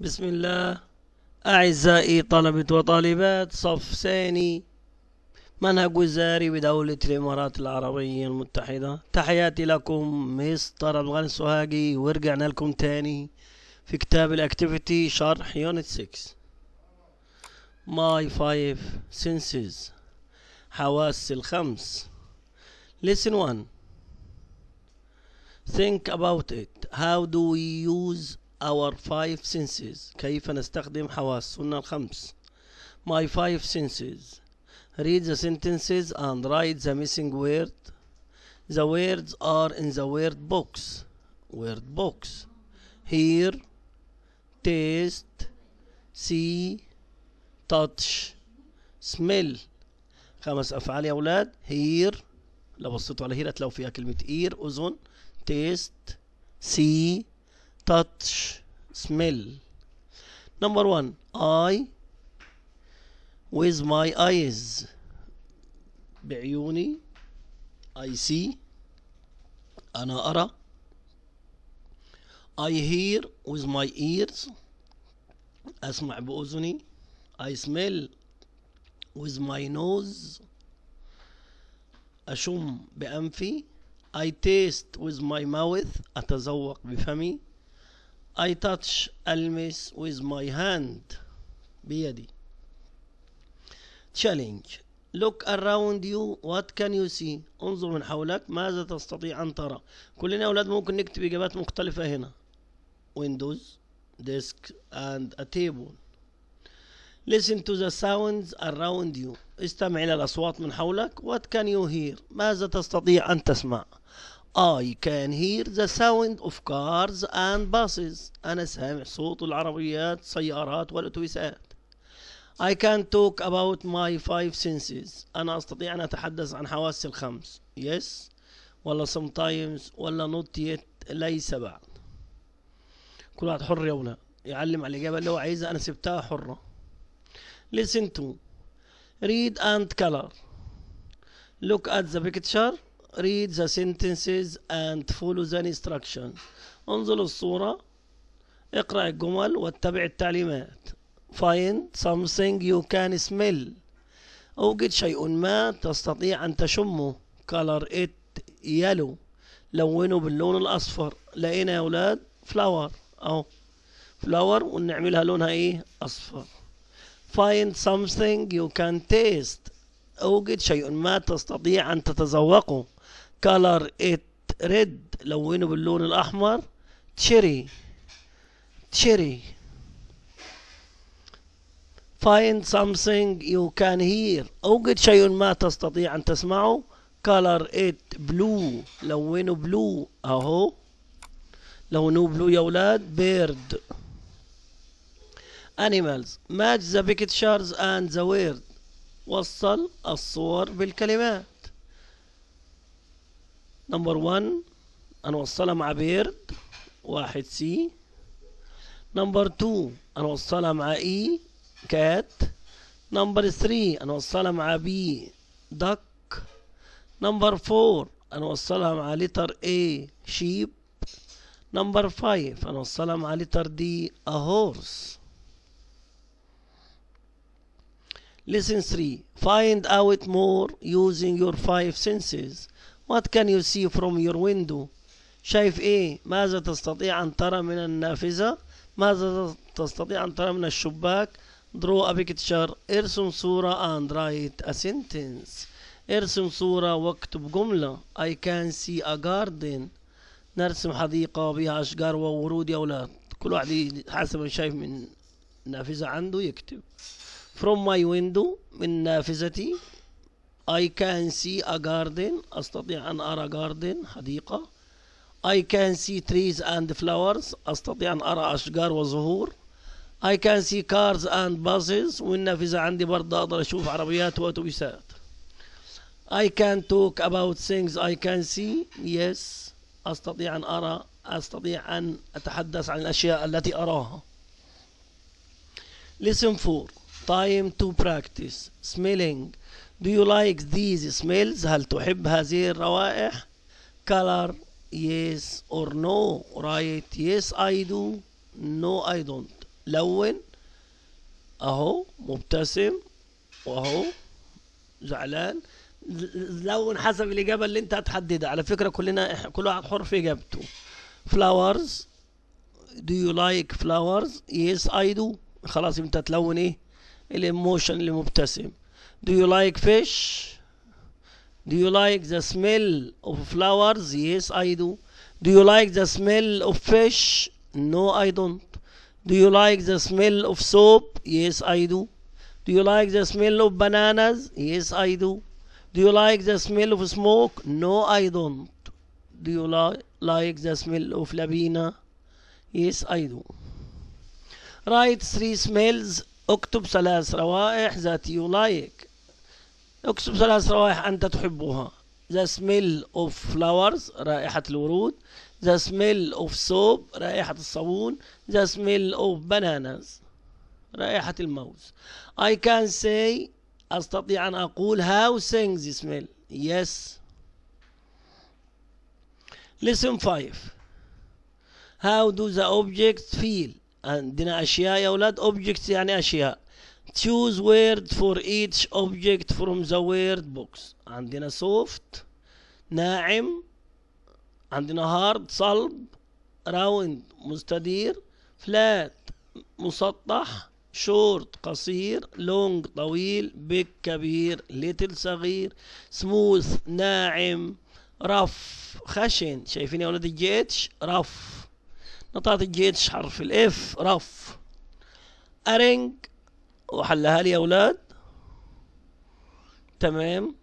بسم الله أعزائي طلبة وطالبات صف ثاني منهج وزاري بدولة الإمارات العربية المتحدة تحياتي لكم مستر الغني السوهاجي ورجعنا لكم تاني في كتاب الأكتيفيتي شرح يونت 6 ماي فايف سنسز حواس الخمس Listen 1 Think about it. How do we use our five senses كيف نستخدم حواسنا الخمس my five senses read the sentences and write the missing word the words are in the word box word box hear taste see touch smell خمس افعال يا اولاد hear لو بصيتوا على hear هتلاقوا فيها كلمه ear اذن taste see touch, smell. Number one, I with my eyes بعيوني I see أنا أرى I hear with my ears أسمع بأذني I smell with my nose أشم بأنفي I taste with my mouth أتذوق بفمي I touch Elmis with my hand بيدي challenge look around you what can you see انظر من حولك ماذا تستطيع أن ترى كلنا يا أولاد ممكن نكتب إجابات مختلفة هنا windows desk and a table listen to the sounds around you استمع إلى الأصوات من حولك what can you hear ماذا تستطيع أن تسمع I can hear the sound of cars and buses أنا سامع صوت العربيات سيارات والأتوبيسات I can talk about my five senses أنا أستطيع أن أتحدث عن حواسي الخمس yes ولا sometimes ولا not yet ليس بعد كل واحد حر يا يعلم على الإجابة اللي هو عايزها أنا سبتها حرة listen to read and color look at the picture read the sentences and follow the instructions. انظر الصورة اقرأ الجمل واتبع التعليمات find something you can smell أوجد شيء ما تستطيع أن تشمه color it yellow لونه باللون الأصفر لقينا يا أولاد flower أهو flower ونعملها لونها إيه أصفر find something you can taste أوجد شيء ما تستطيع أن تتذوقه color it red لونه باللون الأحمر cherry cherry find something you can hear أوجد شيء ما تستطيع أن تسمعه color it blue لونه بلو أهو لونه بلو يا ولاد bird animals match the pictures and the word وصل الصور بالكلمات نمبر 1 هنوصلها مع بيرد واحد سي نمبر 2 هنوصلها مع اي كات نمبر 3 هنوصلها مع بي دك نمبر 4 هنوصلها مع لتر اي شيب نمبر 5 هنوصلها مع لتر دي a horse Lesson 3. Find out more using your five senses. What can you see from your window? شايف إيه؟ ماذا تستطيع أن ترى من النافذة؟ ماذا تستطيع أن ترى من الشباك؟ Draw a picture. ارسم صورة and write a sentence. ارسم صورة واكتب جملة. I can see a garden. نرسم حديقة بها أشجار وورود يا أولاد. كل واحد حسب ما شايف من نافذة عنده يكتب. from my window من نافذتي I can see a garden أستطيع أن أرى garden حديقة I can see trees and flowers أستطيع أن أرى أشجار وزهور I can see cars and buses والنافذة عندي برضه أقدر أشوف عربيات وأتوبيسات I can talk about things I can see yes أستطيع أن أرى أستطيع أن أتحدث عن الأشياء التي أراها Listen 4 time to practice smelling do you like these smells هل تحب هذه الروائح color yes or no right yes I do no I don't لون اهو مبتسم واهو زعلان لون حسب الاجابه اللي انت هتحددها على فكره كلنا كل واحد حر في اجابته flowers do you like flowers yes I do خلاص انت تلون ايه الإيموشن المبتسم Do you like fish? Do you like the smell of flowers? Yes, I do. Do you like the smell of fish? No, I don't. Do you like the smell of soap? Yes, I do. Do you like the smell of bananas? Yes, I do. Do you like the smell of smoke? No, I don't. Do you li like the smell of lavina? Yes, I do. Write three smells اكتب ثلاث روائح ذات يو لايك اكتب ثلاث روائح انت تحبها ذا سميل اوف فلاورز رائحة الورود ذا سميل اوف سوب رائحة الصابون ذا سميل اوف بانانز رائحة الموز I can say استطيع ان اقول how things سميل يس لسن 5 how do the objects feel عندنا اشياء يا اولاد objects يعني اشياء تشوز word for each object from the word بوكس عندنا soft ناعم عندنا هارد صلب راوند مستدير فلات مسطح شورت قصير لونج طويل بيك كبير ليتل صغير سموث ناعم رف خشن شايفين يا ولاد الجيتش رف نطاط الجي اتش حرف الاف رف ارنج وحلها لي يا اولاد تمام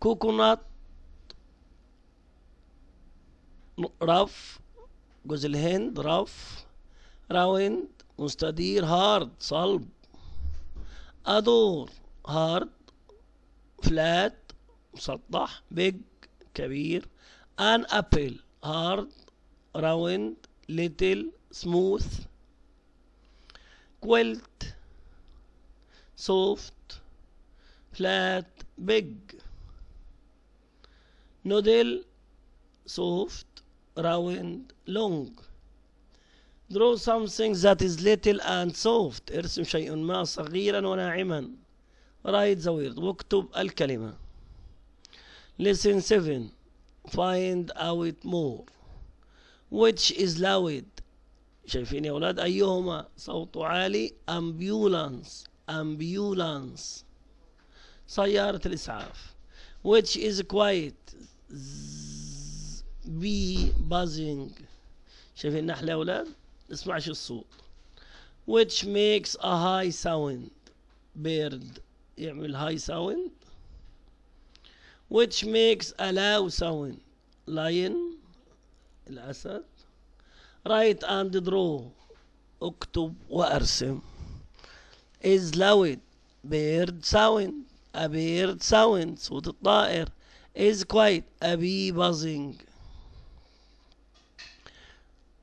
كوكونات رف جوز الهند رف راوند مستدير هارد صلب ادور هارد فلات مسطح بيج كبير ان ابل هارد round little smooth quilt soft flat big noodle soft round long draw something that is little and soft ارسم شيء ما صغيرا وناعما write the word واكتب الكلمة lesson 7 find out more which is loud شايفين يا أولاد أيهما صوت عالي ambulance ambulance سيارة الإسعاف which is quiet بي buzzing شايفين النحلة يا أولاد اسمعش الصوت which makes a high sound bird يعمل high sound which makes a low sound lion الأسد رايت أند درو أكتب وأرسم إز لاود بيرد ساوند بيرد ساوند صوت الطائر إز كوايت بي buzzing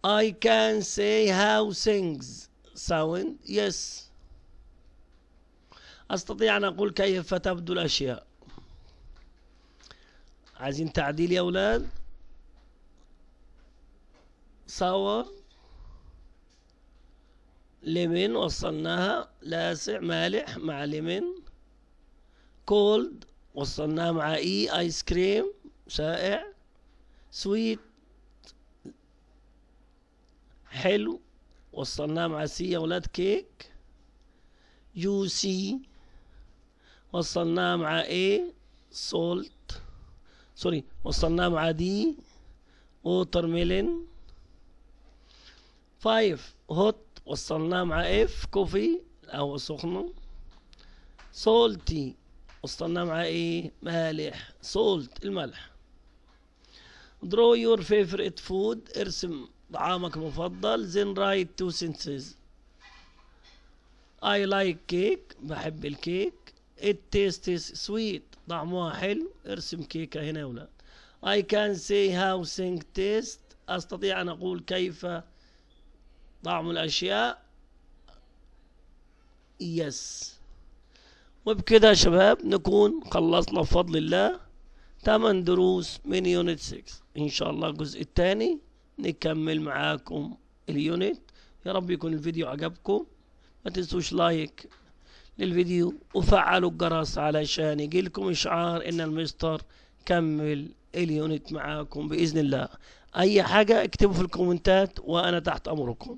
I can say how things sound yes أستطيع أن أقول كيف تبدو الأشياء عايزين تعديل يا أولاد صور لمن وصلناها لاسع مالح مع لمن كولد وصلناها مع اي ايس كريم سائع سويت حلو وصلناها مع سي يا ولاد كيك جوسي وصلناها مع اي سولت سوري وصلناها مع دي ووتر ميلن 5 هوت وصلناه مع اف كوفي او سخنه سولتي وصلناه مع ايه مالح سولت الملح درو يور فيفرت فود ارسم طعامك المفضل زين رايت تو سنسز اي لايك كيك بحب الكيك ات تيست سويت طعمها حلو ارسم كيكه هنا يا اولاد اي كان سي هاو سينك تيست استطيع ان اقول كيف طعم الأشياء يس وبكده شباب نكون خلصنا بفضل الله ثمان دروس من يونت 6 إن شاء الله الجزء الثاني نكمل معاكم اليونت يا رب يكون الفيديو عجبكم ما تنسوش لايك للفيديو وفعلوا الجرس علشان يجيلكم إشعار إن المستر كمل اليونت معاكم بإذن الله أي حاجة اكتبوا في الكومنتات وأنا تحت أمركم